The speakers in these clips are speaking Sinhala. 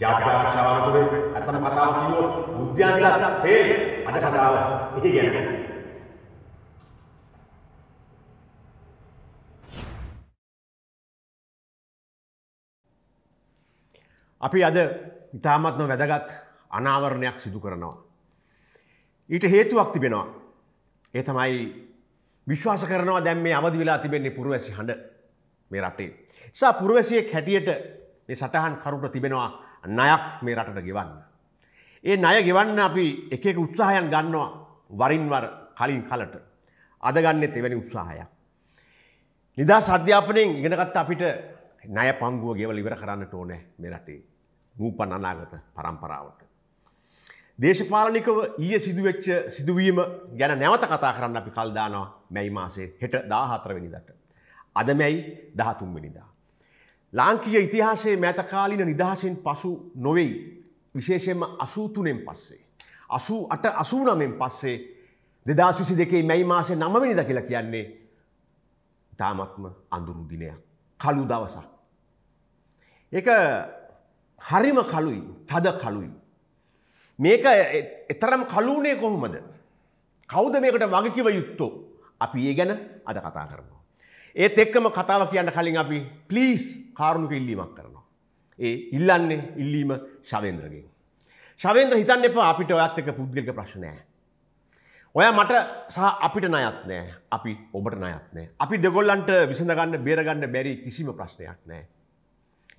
ජාතිකා භාෂාවනතුරේ ඇත්තම කතාව කිව්වොත් බුද්ධ්‍යංශත් ෆේල් අද කතාව ඉහි ගැන. අපි අද ඉතාමත්ම වැදගත් අනාවරණයක් සිදු කරනවා. ඊට හේතුවක් තිබෙනවා. ඒ තමයි විශ්වාස කරනවා දැන් මේ අවදි වෙලා තිබෙන්නේ පුරවැසි හඬ මේ රටේ. සා පුරවැසියෙක් හැටියට මේ සටහන් කරුට තිබෙනවා නයක් මේ රටට ගෙවන්න. ඒ ණය ගෙවන්න අපි එක එක උත්සාහයන් ගන්නවා වරින්වර කලින් කලට. අද ගන්නෙත් එවැනි උත්සාහයක්. නිදහස් අධ්‍යාපනයෙන් ඉගෙනගත්ත අපිට ණය පංගුව ගෙවල ඉවර කරන්නට ඕනේ මේ රටේ. නූපන් අනාගත පරම්පරාවට. දේශපාලනිකව ඊයේ සිදුවෙච්ච සිදුවීම ගැන නැවත කතා කරන්න අපි කල් දානවා මැයි මාසේ හෙට 14 වෙනිදාට. අද මැයි 13 වෙනිදා. ලාංකීය ඉතිහාසයේ මෑතකාලීන නිදහසෙන් පසු නොවෙයි. විශේෂයෙන්ම අසූතුනෙන් පස්සේ. අසූ අට අසූනමෙන් පස්සේ දෙදස් විසි දෙකේ මැයි මාසේ නමවෙනිද කියලා කියන්නේ තාමත්ම අඳුරු දිනයක්. කළු දවසක්. එක හරිම කලුයි තද කලුයි. මේක එතරම් කලුනේ කොහොමද. කෞද මේකට වගකිව යුත්තෝ අපි ඒ ගැන අද කතා කරමු. ඒත් එක්කම කතාව කියන්න කලින් අපි ප්ලීස් කාරුණුක ඉල්ලීමක් කරනවා. ඒ ඉල්ලන්නේ ඉල්ලීම ශවේන්ද්‍රගෙන්. ශවේන්ද්‍ර හිතන්න එපා අපිට ඔයත් එක පුද්ගලික ප්‍රශ්නෑ. ඔය මට සහ අපිට නයත් නෑ අපි ඔබට නයත් නෑ අපි දෙගොල්ලන්ට විසඳගන්න බේරගන්න බැරි කිසිම ප්‍රශ්නයක් නෑ.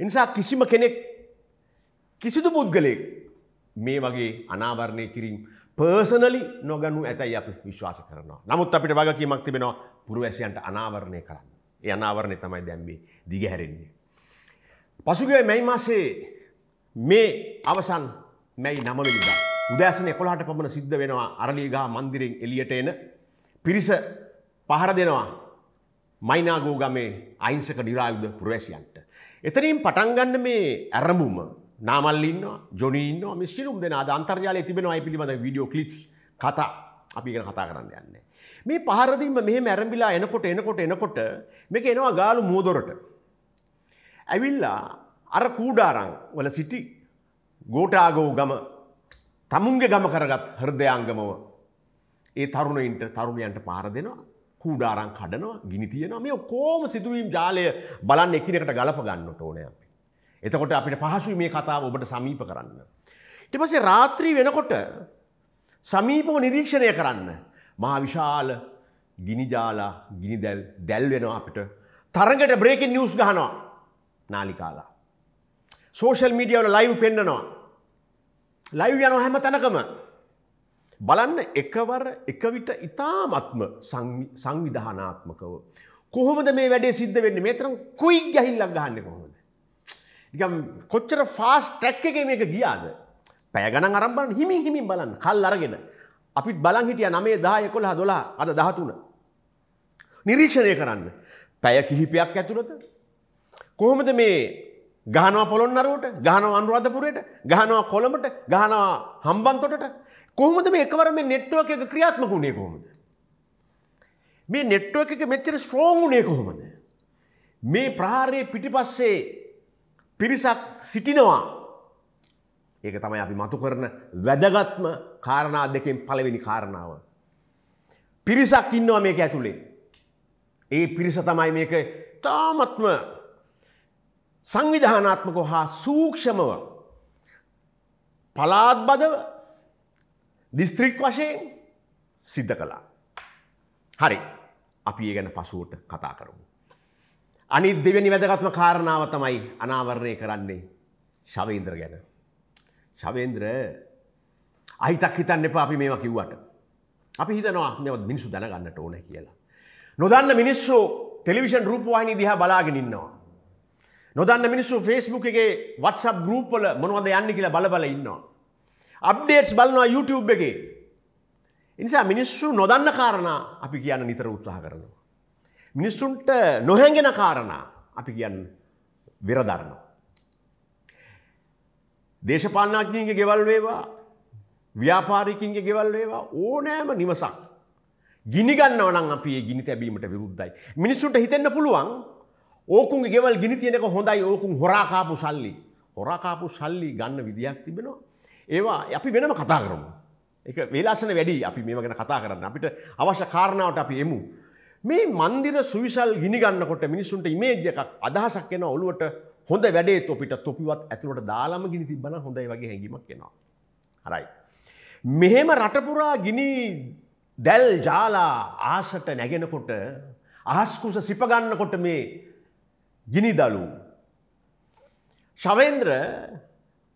එනිසා කිසිම කෙනෙක් කිසිදු පුද්ගලයෙක් මේ වගේ අනාවරණය කිරීම පර්සනලි නොගනු ඇතැයි අපි විශ්වාස කරනවා. නමුත් අපිට වගකීමක් තිබෙනවා පුරවැසියන්ට අනාවරණය කරන්න. ඒ අනාවරණය තමයි දැම්බේ දිගහැරෙන්නේ. පසුගිය මැයි මාසේ මේ අවසන් මැයි නමවෙනිදා උදෑසන එකොළහට පමණ සිද්ධ වෙනවා අරලියගා මන්දිරෙන් එලියට එන පිරිස පහර දෙනවා මයිනාගෝගමේ අයිංසක නිරායුධ පුරවැසියන්ට. එතනින් පටන්ගන්න මේ ඇරමුම නාමල්ලන්න ජොනීන්න මිස්ටිනුම් දෙෙන අද අන්තර්ජාලය තිබෙනවා පිළිබඳ විඩියෝ කලිප් කතා අපිගෙන කතා කරන්න යන්න. මේ පහරදිම මෙහ මැරම්බිලා එනකොට එනකොට එනකොට මේක එනවා ගාලු මෝදොරට. ඇවිල්ලා අර කූඩාරං වල සිටි ගෝටාගෝ ගම තමුන්ගේ ගම කරගත් හෘදයාංගමව ඒ තරුණයින්ට තරුණයන්ට පාර දෙනවා කූඩාරං කඩනවා ගිනි තියෙනවා මේ කෝම සිදුවීම් ජාලය බලන්න එකිනකට ගලප ගන්නට ඕනය අපි. එතකොට අපිට පහසුයි මේ කතාව ඔබට සමීප කරන්න. ඉට පසේ රාත්‍රී වෙනකොට සමීපව නිරීක්ෂණය කරන්න. මහා විශාල ගිනිජාලා ගිනිදැල් දැල් වෙනවා අපිට තරගට බ්‍රේකින් නිියස් ගහනවා නාලිකාලා. සෝෂල් මීඩියවල ලයිව් පෙන්න්නනවා. ලයිව් යනෝ හැම තැනකම. බලන්න එකවර එක විට ඉතාමත්ම සංවිධානාත්මකව. කොහොමද මේ වැඩේ සිද්ධ වෙන්න මේතරම් කුයි ගැහිල්ලක් ගහන්න කොහොම. කොච්චර ෆාස් ට්‍රැක් එක මේක ගියාද පැයගන අරම්බලන් හිමින් හිමින් බලන් කල් අරගෙන අපිත් බලන් හිටිය නමේ දාය කොළහ දොලා අද දහතුන. නිරීක්ෂණය කරන්න පැය කිහිපයක් ඇතුළත. කොහොමද මේ ගහනවා පොළොන්නරුවට ගහනවා අනුරාධපුරයට ගහනවා කොළඹට ගහනවා හම්බන්තොටට කොහොමද මේ එකවර මේ නෙට්වර්ක් එක ක්‍රියාත්මක වුණේ කොහොමද? මේ නෙට්වර්ක් එක මෙච්චර ස්ට්‍රෝං වුණේ කොහොමද? මේ ප්‍රහාරයේ පිටිපස්සේ පිරිසක් සිටිනවා. ඒක තමයි අපි මතු කරන වැදගත්ම කාරණා දෙකෙන් පළවෙනි කාරණාව. පිරිසක් ඉන්නවා මේක ඇතුළේ. ඒ පිරිස තමයි මේක තාමත්ම සංවිධානාත්මකෝ හා සූක්ෂමව පලාත් බදව දිස්ත්‍රික් වශයෙන් සිද්ධ කළා. හරි අපි ඒ ගැන පසුවට කතා කරමු. අනි දෙවැනි වැදගත්ම කාරණාව තමයි අනාවරණය කරන්නේ ශවේන්ද්‍ර ගැන. ශවේන්ද්‍ර අහිතක් හිතන්න එපා අපි මේවා කිව්වට. අපි හිතනවා මෙවත් මිනිසු දැනගන්නට ඕන කියලා. නොදන්න මිනිස්සු ටෙලිවිෂන් රූපවාහිනි දිහා බලාගෙන ඉන්නවා. නොදන්න මිනිස්සු ෆේස්බුක් එකේ WhatsApp group වල මොනවද යන්නේ කියලා බලබල ඉන්නවා. අප්ඩේට්ස් බලනවා YouTube එකේ. ඒ නිසා මිනිස්සු නොදන්න කාරණා අපි කියන්න නිතර උත්සාහ කරනවා. මිනිස්සුන්ට නොහැඟෙන කාරණා අපි කියන්න විරධරනවා. දේශපාලනාඥීන්ගේ ගෙවල් වේවා ව්‍යාපාරිකින්ගේ ගෙවල් වේවා ඕනෑම නිවසක්. ගිනිගන්න වනන් අපේ ගිනි තැබීමට විරුද්ධයි. මිනිස්සුන්ට හිතෙන්න්න පුළුවන් ඕකුන් ගෙවල් ගිනි තියෙනක හොඳයි ඕකුන් හොරාකාපු සල්ලි හොරාකාපු සල්ලි ගන්න විදිහක් තිබෙනවා. ඒවා අපි වෙනම කතා කරමු. එක වෙලාසන වැඩි අපි මේ ගැන කතා කරන්න අපිට අවශ්‍ය කාරණාවට අපි එමු. මේ මන්දිර සුවිසල් ගිනිගන්නකොට මිනිසුන්ට ඉමේජ් එකක් අදහසක් එන ඔලුවට හොඳ වැඩේ තොපිට තොපිවත් ඇතුළට දාලාම ගිනි තිබන හොඳයි වගේ හැඟීමක් එනවා. හරයි. මෙහෙම රටපුරා ගිනි දැල් ජාලා ආසට නැගෙනකොට අහස්කුස සිපගන්නකොට මේ ගිනි දලු. ශවේන්ද්‍ර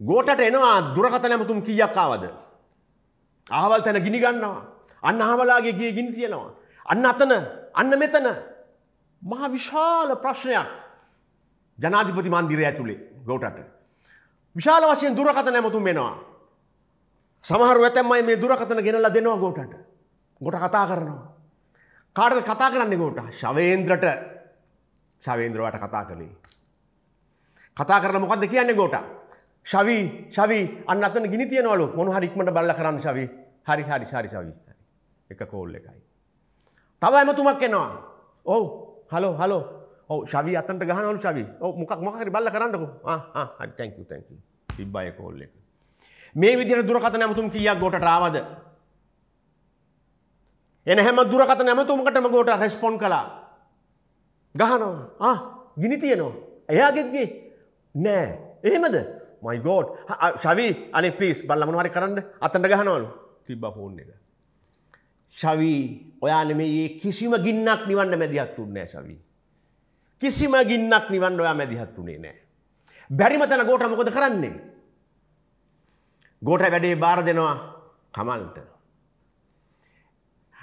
ගෝටට එනවා දුරකත නැමතුම් කියක් ආවද. ආවල් තැන ගිනි ගන්නවා. අන්න අහවලාගේ ගිය ගිනි තියෙනවා. අන්න අතන අන්න මෙතන මහා විශාල ප්‍රශ්නයක් ජනාධිපති මන්දිරය ඇතුළේ ගෞටට. විශාල වශයෙන් දුරකත නැමතුම් වෙනවා. සමහර ඇතැමයි මේ දුරකතන ගෙනල්ලා දෙනවා ගෝටට ගොට කතා කරනවා. කාඩද කතා කරන්න ගෝට ශවේන්ද්‍රට ශවේන්ද්‍රවට කතා කළේ. කතා කරන මොකක්ද කියන්නේ ගෝට. ශවී ශවී අන්න අතන ගිනි තියනවලු මොනහරි ඉක්මට බල්ල කරන්න ශවී හරි හරි හරි ශවී එක කෝල් එකයි. තව ඇමතුමක් එනවා. ඔව් හලෝ හලෝ ඔව ශවී අතන්ට ගහනවලු ශවී ඔව් මොකක් මොකහරි බල්ල කරන්නකෝ. ආ ආ හරි thank you thank you. තිබ්බයි කෝල් එක. මේ විදිහට දුරකථන ඇමතුම් කීයක් ගොඩට ආවද? එන හැම දුරකථන ඇමතුමකටම ගොඩට රෙස්පොන්ඩ් කළා. ගහනවා. ආ ගිනි තියනවා. එයාගෙත්ගේ නෑ. එහෙමද? මයි ගෝඩ්. ශවී අනේ ප්ලීස් බල්ල මොනවාරි කරන්න අතන්ට ගහනවලු. තිබ්බා ෆෝන් එක. ශවී ඔයා නෙමේ ඒ කිසිම ගින්නක් නිවන්න මැදිහත් වන්නේ ශවී. කිසිම ගින්නක් නිවන්න ඔයා මැදිහත් වුණේ නෑ. බැරිම තැන ගෝට මොකද කරන්නේ. ගෝට වැඩේ බාර දෙනවා කමල්ට.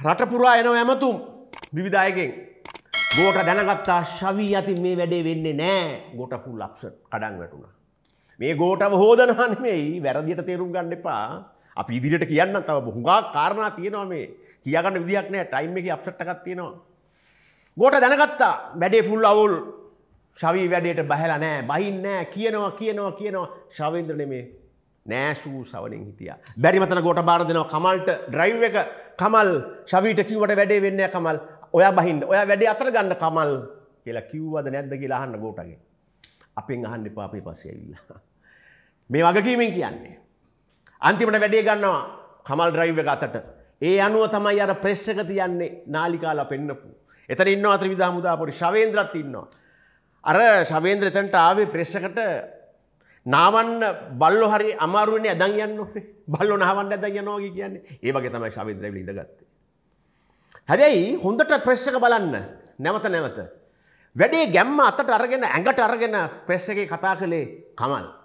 රටපුරා එනව ඇමතුම් විවිධයකෙන් ගෝට දැනගත්තා ශවී ඇති මේ වැඩේ වෙන්නේ නෑ ගොට පුල් ලක්ෂ කඩන් වැටුණා. මේ ගෝටව හෝදනානෙමෙයි වැරදිට තේරුම් ගන්න එපා අපි ඉදිරියට කියන්න තව බොහුගා කාරණා තියෙනවා මේ කියගන්න විදික් නෑ ටයිම් එක අප්ෂට්ටකක් තියෙනවා. ගෝට දැනගත්තා වැඩේ ෆුල් අවුල් ශවී වැඩේට බැහැල නෑ බහින්නෑ කියනවා කියනවා කියනවා ශවේන්ද්‍රන මේ නෑසූ සවනින් හිටිය. බැරිමතන ගොට බාර දෙනවා කමල්ට ඩ්‍රයිව් එක කමල් ශවීට කිවට වැඩේ වෙන්න කමල් ඔය බහින්න ඔය වැඩේ අතර ගන්න කමල් කියලා කිව්වද නැද්ද කියලා අහන්න ගෝටගේ. අපෙන් අහන්න එපා අපේ පසේවිල්ලා. මේ වගකීමෙන් කියන්නේ. අන්තිමට වැඩේ ගන්නවා කමල් ඩ්‍රයිව් එක අතට. ඒ අනුව තමයි අර ප්‍රෙස් එක තියන්නේ නාලිකාලා පෙන්නපු. එතන ඉන්නවා ත්‍රිවිධ හමුදාපොරි ශවේන්ද්‍රත් ඉන්නවා. අර ශවේන්ද්‍ර එතනට ආවේ ප්‍රෙස් එකට නාවන්න බල්ලො හරි අමාරුවනේ ඇදන් යන්න බල්ලො නාවන්න ඇදන් යනවාගේ කියන්නේ ඒ වගේ තමයි ශවිද්‍රවිල ඉඳගත්තේ. හැබැයි හොඳට ප්‍රෙස් එක බලන්න නැවත නැවත. වැඩේ ගැම්ම අතට අරගෙන ඇඟට අරගෙන ප්‍රෙස් එකේ කතා කළේ කමල්.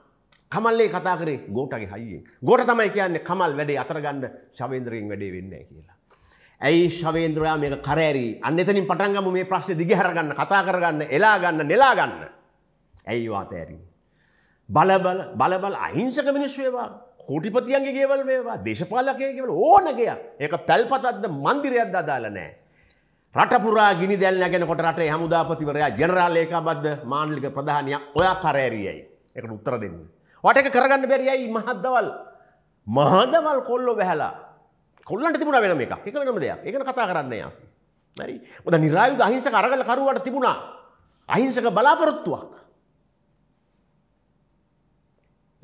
කමල්ලේ කතා කරේ ගෝටගේ හයිියෙන්. ගෝට තමයි කියන්නේ කමල් වැඩේ අතරගන්න ශවේන්ද්‍රයෙන් වැඩේ වෙන්න කියලා. ඇයි ශවේන්ද්‍රයා මේ කරෑරී අන්න එතනින් පටන්ගම මේ ප්‍රශ්න දිගහරගන්න කතා කරගන්න එලාගන්න නෙලාගන්න. ඇයි වාතෑරින්. බලබල බලබල අහිංසක මිනිස්වේවා කෝටිපතියන්ගේ ගේවල් වේවා දේශපාලකය ගෙවල ඕනගය ඒක පැල්පතත්ද මන්දිරයක්ද අදාල නෑ. රටපුරා ගිනි දැල් ගැන කොට රටේ හමුදාපතිවරයා ජනරාලේකාබද්ද මානලික ප්‍රධානයක් ඔයා කරෑරියයි. එකට උත්තර දෙන්න. වටක කරගන්න බැරියයි මහද්දවල් මහදවල් කොල්ලො බැහලා කොල්ලට තිබුණ වෙනම එක එක වෙනම දෙයක් එකන කතා කරන්නය හරි මොද නිරායු අහිංස කරගල කරුවට තිබුණා අහිංසක බලාපොරොත්තුවක්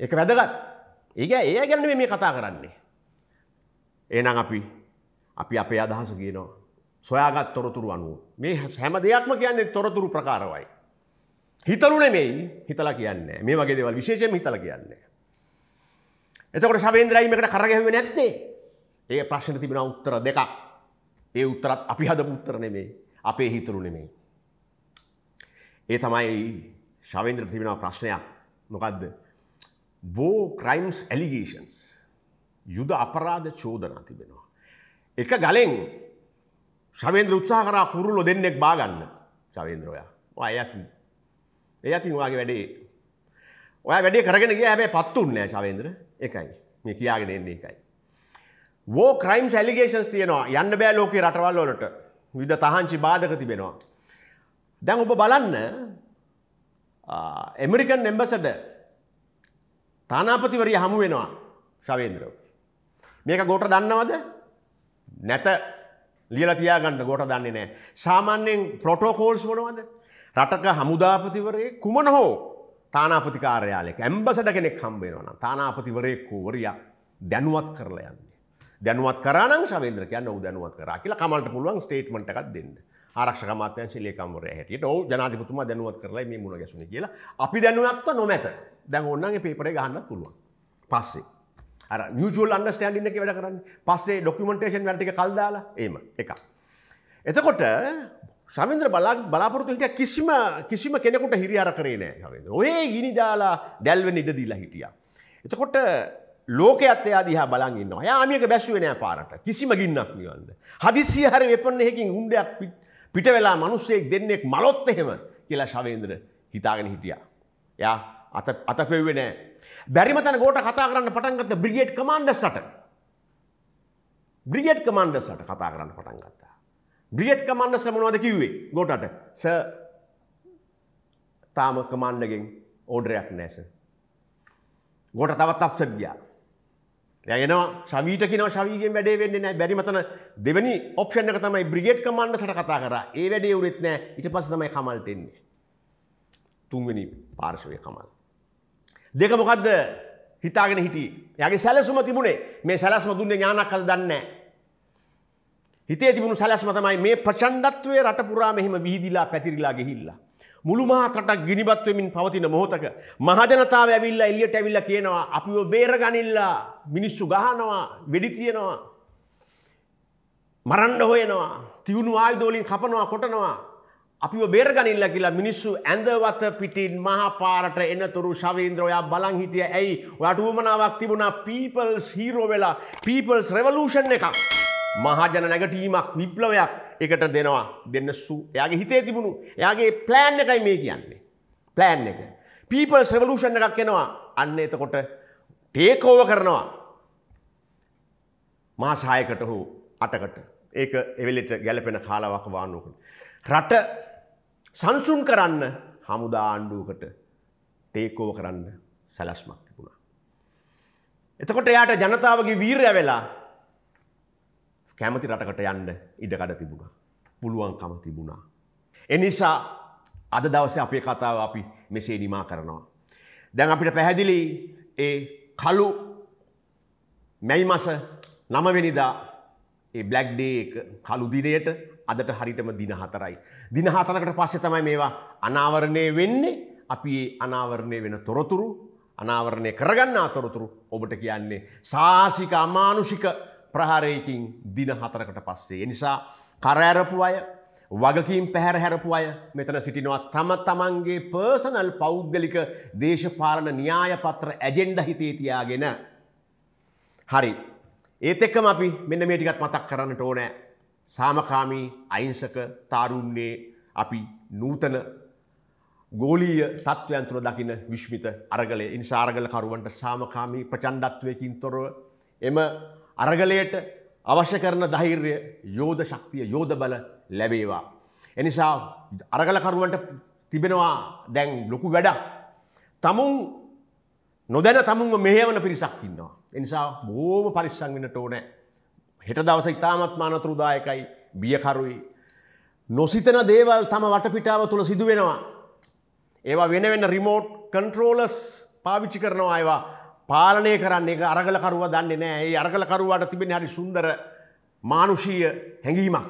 එක වැදගත් ඒක ඒ ගැන්න මේ කතා කරන්නේ ඒනම් අපි අපි අපේ අදහස කියනවා සොයාගත් තොරතුරු අනුව මේ හැම දෙයක්ම කියන්නේ තොරතුරු ප්‍රකාරවයි හිතලු නෙමෙයි හිතලා කියන්නේ මේ වගේ දේවල් විශේෂයෙන් හිතලා කියන්නේ. එතකොට ශවේන්ද්‍රයි මේකට කරගැහුවේ නැත්තේ? ඒ ප්‍රශ්නෙට තිබෙනවා උත්තර දෙකක්. ඒ උත්තරත් අපි හදපු උත්තර නෙමෙයි. අපේ හිතලු නෙමෙයි. ඒ තමයි ශවේන්ද්‍රට තිබෙනවා ප්‍රශ්නයක්. මොකද්ද? වෝ ක්‍රයිම්ස් ඇලිගේෂන්ස්. යුද අපරාධ චෝදනා තිබෙනවා. එක ගලෙන් ශවේන්ද්‍ර උත්සාහ කරා කුරුල්ලෝ දෙන්නෙක් බාගන්න. ශවේන්ද්‍රයා. ඔය ඇති ඒ අතින් වාගේ වැඩේ ඔය වැඩේ කරගෙන ගියා හැබැයි පත් උන්නේ නැහැ ශවේන්ද්‍ර එකයි මේ කියාගෙන එන්නේ එකයි වෝ ක්‍රයිම්ස් ඇලිගේෂන්ස් තියෙනවා යන්න බෑ ලෝකේ රටවල් වලට විවිධ තහංචි බාධක තිබෙනවා දැන් ඔබ බලන්න ඇමරිකන් එම්බසඩ තානාපතිවරිය හමු වෙනවා ශවේන්ද්‍රව මේක ගෝට දන්නවද නැත ලියලා තියාගන්න ගොට දන්නේ නෑ සාමාන්‍යයෙන් ප්‍රොටෝකෝල්ස් මොනවද රටක හමුදාපතිවරේ කුමන හෝ තානාපති කාර්යාලයක ඇම්බසට කෙනෙක් හම්බේෙනවා තානාපතිවරයෙක්කු වරයා දැනුවත් කරලා යන්නේ. දැනුවත් කරන ශවේන්ද්‍ර කියන්න ඔව දැනුවත් කරා කියලා කමට පුළුවන් ස්ටේට්මට එකක් දෙන්න. ආරක්ෂක මාත්‍යංශ ලේකම්වර හැටියට ඔව් ජනාධිපතිතුමා දැනුවත් කරලා මේ මුණ ගැසුනේ කියලා. අපි දැනුවත්ව නොමැත. දැන් ඕන්නගේ පේපරේ ගහන්න පුළුවන්. පස්සේ අර mutual understanding එකේ වැඩ කරන්නේ. පස්සේ documentation වැඩ ටික කල් දාලා එහෙම එකක්. එතකොට සවින්ද්‍ර බලා බලාපොරතු හිටිය කිසිම කිසිම කෙනෙකුට හිරියාර කරේ නෑ ඔය ගිනිදාලා දැල්වෙන් ඉඩදීලා හිටිය. එතකොට ලෝක අත්තයා දිහා බලගන්න යාමික බැස්ුවනෑ පාරට කිසිම ගින්නක් නිවන්න. හදිසිය හරි වෙපන්නහෙකින් උන්ඩයක් පිට වෙලා මනුස්සෙක් දෙන්නෙක් මලොත් එහෙම කියලා ශවේන්ද්‍ර හිතාගෙන හිටිය. යා අත අතපෙව්වේ නෑ. බැරිමතන ගෝට කතා කරන්න පටන්ගත්ත බ්‍රිගේට් කමන්ඩ සට. බ්‍රිගේට් කමන්ඩ සට කතා කරන්න පටන්ගත්තා. බ්‍රියට් කමන්නස් ලමනවද කිව්වේ ගොටට ස තාම කමන්්ඩගෙන් ඕඩරයක් නෑස. ගොට තවත් අප්සට් ගියා. යනවා ශවීට කියන ශවීගෙන් වැඩේ වෙන්න නෑ බැරි මතන දෙවැනි ඔප්ෂණ එක තමයි බ්‍රිගෙට් කමන්ඩ සට කතා කර ඒ වැඩේ වුනෙත් නෑ ඉට පස තමයි කමල්ටෙන්නේ. තුන්වැනි පාර්ශවය කමල්. දෙක මොකක්ද හිතාගෙන හිටිය යගේ සැලසුම තිබුණේ මේ සැලස්ම දුන්නේ ඥානක් කල් දන්නේ. හිතේ තිබුණු සැලැස්ම තමයි මේ ප්‍රචණ්ඩත්වයේ රට පුරා මෙහිම විහිදිලා පැතිරිලා ගිහිල්ලා. මුළු මහත් රටක් ගිනිපත් වෙමින් පවතින මොහොතක මහජනතාව ඇවිල්ලා එළියට ඇවිල්ලා කියනවා අපිව බේරගනින්නලා මිනිස්සු ගහනවා වෙඩි තියනවා මරන්න හොයනවා තියුණු ආයුධ වලින් කපනවා කොටනවා අපිව බේරගනින්න කියලා මිනිස්සු ඇඳවත පිටින් මහපාරට එනතුරු ශවීන්ද්‍ර ඔයා බලන් හිටිය ඇයි ඔයාට උවමනාවක් තිබුණා පීපල්ස් හීරෝ වෙලා පීපල්ස් රෙවලූෂන් එකක් මහජන නැගටීමක් විප්ලවයක් එකට දෙනවා දෙන්න සු එයාගේ හිතේ තිබුණු එයාගේ ප්ලෑන් එකයි මේ කියන්නේ ප්ලෑන් එක පීපල් සෙවලූෂන් එකක් කෙනවා අන්න එතකොට ටේකෝව කරනවා මාසායකට හෝ අටකට ඒක එවෙලෙට ගැලපෙන කාලවක් වානුවකට රට සංසුන් කරන්න හමුදා ආණ්ඩුවකට ටේකෝව කරන්න සැලස්මක් තිබුණා එතකොට එයාට ජනතාවගේ වීරය වෙලා කැමති රටකට යන්න ඉඩකඩ තිබුණ. පුළුවන්කම තිබුණා. එනිසා අද දවස අපේ කතාව අපි මෙසේ නිමා කරනවා. දැන් අපිට පැහැදිලි ඒ කලු මැයි මස නමවෙනිදා ඒ බ්ලක්්ඩේ කළුදිනයට අදට හරිටම දින හතරයි. දින හතරකට පස්සෙ තමයි මේවා අනාවරණය වෙන්නේ අපි අනාවරණය වෙන තොරතුරු අනාවරණය කරගන්න අතොරතුරු ඔබට කියන්නේ සාසික අමානුෂික ප්‍රහාරයකින් දින හතරකට පස්සේ. එනිසා කරඇරපු අය වගකින් පැහැර හැරපු අය මෙතන සිටිනවා තම තමන්ගේ පර්සනල් පෞද්ගලික දේශපාලන න්‍යායපත්‍ර ඇජෙන්ඩ හිතේ තියාගෙන. හරි. ඒත් එක්කම අපි මෙන්න මේ ටිකත් මතක් කරන්නට ඕනෑ. සාමකාමී අයිංසක තාරුන්නේ අපි නූතන ගෝලීය තත්ත්වයන් තුළ දකින විශ්මිත අරගලේ ඉනිසාරගල කරුවන්ට සාමකාමී ප්‍රචණ්ඩත්වයකින් තොරව එම අරගලයට අවශ්‍ය කරන ධෛර්ය යෝධ ශක්තිය යෝධ බල ලැබේවා. එනිසා අරගලකරුවන්ට තිබෙනවා දැන් ලොකු වැඩක්. තමුන් නොදැන තමුන් මෙහවන පිරිසක්කින්නවා. එනිසා බෝම පරිස්සං වෙන ටෝනෑ. හෙට දවස ඉතාමත් මානතෘදායකයි බියකරුයි. නොසිතන දේවල් තම වටපිටාව තුළ සිදුවෙනවා. ඒවා වෙන වෙන්න රිමෝට් කන්ට්‍රෝලස් පාවිච්චි කරනවා අයවා පාලනය කරන්නේ එක අරගලකරුව දන්නේ නෑ ඒ අරගලකරුවාට තිබෙන හරි සුන්දර මානුෂීය හැඟීමක්.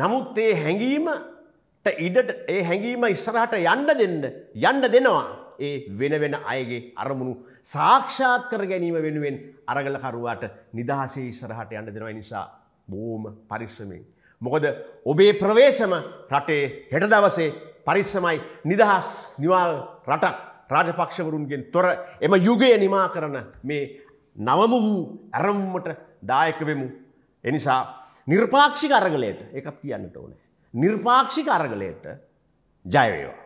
නමුත් ඒ හැඟීමට ඉඩට ඒ හැඟීම ඉස්සරහට යන්න දෙන්න යන්න දෙනවා ඒ වෙන වෙන අයගේ අරමුණු සාක්ෂාත් කර ගැනීම වෙනුවෙන් අරගලකරුවාට නිදහසේ ඉස්සරහට යන්න දෙනවා නිසා බෝම පරිස්සමෙන්. මොකද ඔබේ ප්‍රවේශම රටේ හෙට දවසේ පරිස්සමයි නිදහස් නිවල් රටක් රාජපක්ෂවරුන්ගෙන් තොර එම යුගය නිමා කරන මේ නවම වූ ඇරම්මට දායකවෙමු. එනිසා නිර්පාක්ෂික අරගලයට එකත් කියන්නට ඕනේ. නිර්පාක්ෂික අරගලයට ජයවේවා.